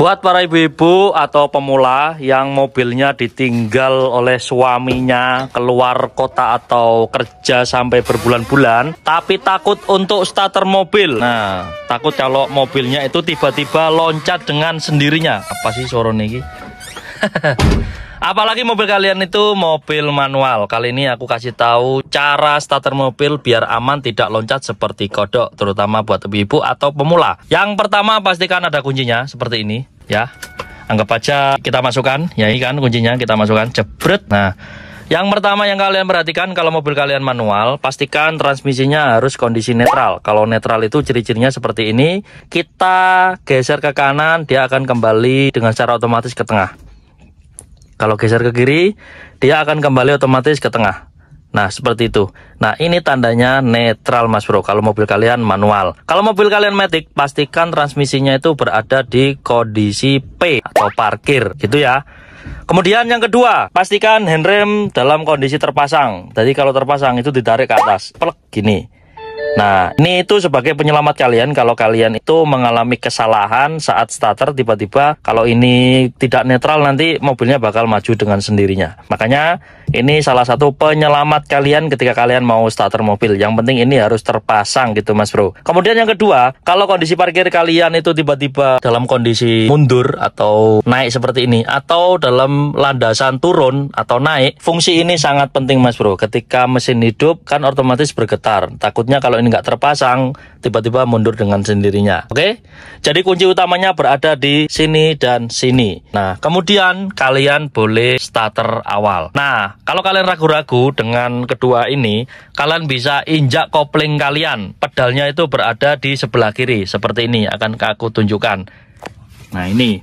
Buat para ibu-ibu atau pemula yang mobilnya ditinggal oleh suaminya keluar kota atau kerja sampai berbulan-bulan, tapi takut untuk starter mobil. Nah, takut kalau mobilnya itu tiba-tiba loncat dengan sendirinya. Apa sih suara ini? Apalagi mobil kalian itu mobil manual. Kali ini aku kasih tahu cara starter mobil biar aman tidak loncat seperti kodok, terutama buat ibu-ibu atau pemula. Yang pertama pastikan ada kuncinya seperti ini, ya. Anggap aja kita masukkan, ya ini kan kuncinya kita masukkan, jebret. Nah, yang pertama yang kalian perhatikan kalau mobil kalian manual, pastikan transmisinya harus kondisi netral. Kalau netral itu ciri-cirinya seperti ini, kita geser ke kanan, dia akan kembali dengan secara otomatis ke tengah. Kalau geser ke kiri, dia akan kembali otomatis ke tengah. Nah, seperti itu. Nah, ini tandanya netral, Mas Bro. Kalau mobil kalian manual. Kalau mobil kalian matic, pastikan transmisinya itu berada di kondisi P atau parkir, gitu ya. Kemudian yang kedua, pastikan handrem dalam kondisi terpasang. Jadi kalau terpasang itu ditarik ke atas, pelek gini. Nah, ini itu sebagai penyelamat kalian kalau kalian itu mengalami kesalahan saat starter tiba-tiba kalau ini tidak netral nanti mobilnya bakal maju dengan sendirinya. Makanya ini salah satu penyelamat kalian ketika kalian mau starter mobil. Yang penting ini harus terpasang gitu Mas Bro. Kemudian yang kedua, kalau kondisi parkir kalian itu tiba-tiba dalam kondisi mundur atau naik seperti ini atau dalam landasan turun atau naik, fungsi ini sangat penting Mas Bro. Ketika mesin hidup kan otomatis bergetar. Takutnya kalau ini nggak terpasang, tiba-tiba mundur dengan sendirinya. Oke? Jadi kunci utamanya berada di sini dan sini. Nah, kemudian kalian boleh starter awal. Nah, kalau kalian ragu-ragu dengan kedua ini, kalian bisa injak kopling kalian. Pedalnya itu berada di sebelah kiri, seperti ini akan aku tunjukkan. Nah, ini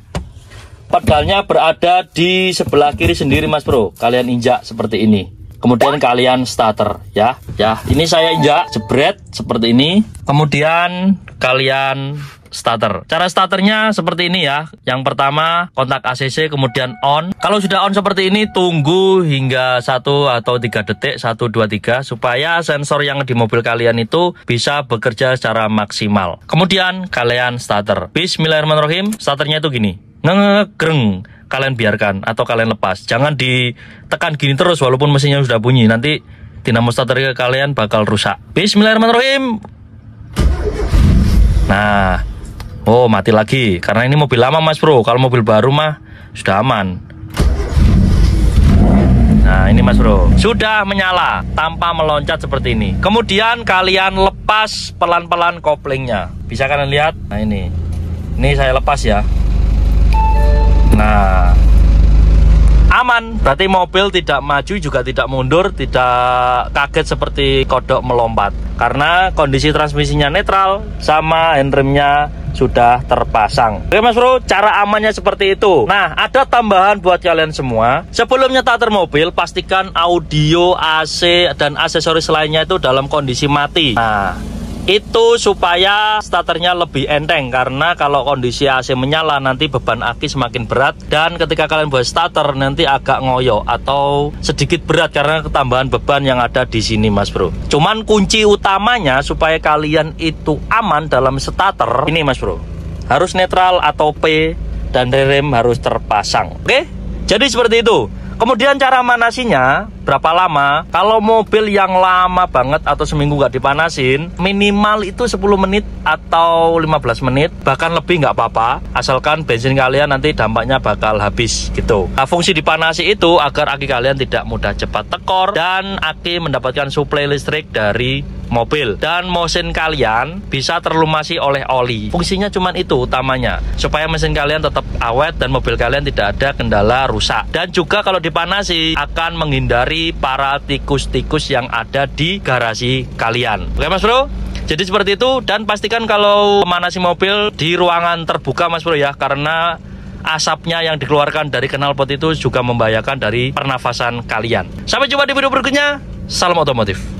pedalnya berada di sebelah kiri sendiri mas bro kalian injak seperti ini kemudian kalian starter ya ya ini saya injak jebret seperti ini kemudian kalian starter. Cara starternya seperti ini ya. Yang pertama kontak ACC kemudian on. Kalau sudah on seperti ini tunggu hingga satu atau tiga detik 123 supaya sensor yang di mobil kalian itu bisa bekerja secara maksimal. Kemudian kalian starter. Bismillahirrahmanirrahim. Starternya itu gini. Ngegreng kalian biarkan atau kalian lepas. Jangan ditekan gini terus walaupun mesinnya sudah bunyi. Nanti dinamo starter kalian bakal rusak. Bismillahirrahmanirrahim. Nah, Oh mati lagi Karena ini mobil lama mas bro Kalau mobil baru mah sudah aman Nah ini mas bro Sudah menyala tanpa meloncat seperti ini Kemudian kalian lepas pelan-pelan koplingnya Bisa kalian lihat Nah ini Ini saya lepas ya Nah Berarti mobil tidak maju juga tidak mundur, tidak kaget seperti kodok melompat. Karena kondisi transmisinya netral sama handremnya sudah terpasang. Oke Mas Bro, cara amannya seperti itu. Nah, ada tambahan buat kalian semua. Sebelumnya tater mobil, pastikan audio, AC, dan aksesoris lainnya itu dalam kondisi mati. Nah, itu supaya starternya lebih enteng karena kalau kondisi AC menyala nanti beban aki semakin berat dan ketika kalian buat starter nanti agak ngoyo atau sedikit berat karena ketambahan beban yang ada di sini Mas Bro. Cuman kunci utamanya supaya kalian itu aman dalam starter ini Mas Bro. Harus netral atau P dan rem harus terpasang. Oke? Jadi seperti itu. Kemudian cara manasinya berapa lama kalau mobil yang lama banget atau seminggu nggak dipanasin minimal itu 10 menit atau 15 menit bahkan lebih nggak apa-apa asalkan bensin kalian nanti dampaknya bakal habis gitu nah, fungsi dipanasi itu agar aki kalian tidak mudah cepat tekor dan aki mendapatkan suplai listrik dari mobil dan mesin kalian bisa terlumasi oleh oli fungsinya cuma itu utamanya supaya mesin kalian tetap awet dan mobil kalian tidak ada kendala rusak dan juga kalau dipanasi akan menghindari dari para tikus-tikus yang ada di garasi kalian. Oke Mas Bro? Jadi seperti itu dan pastikan kalau memanasi mobil di ruangan terbuka Mas Bro ya karena asapnya yang dikeluarkan dari knalpot itu juga membahayakan dari pernafasan kalian. Sampai jumpa di video berikutnya. Salam otomotif.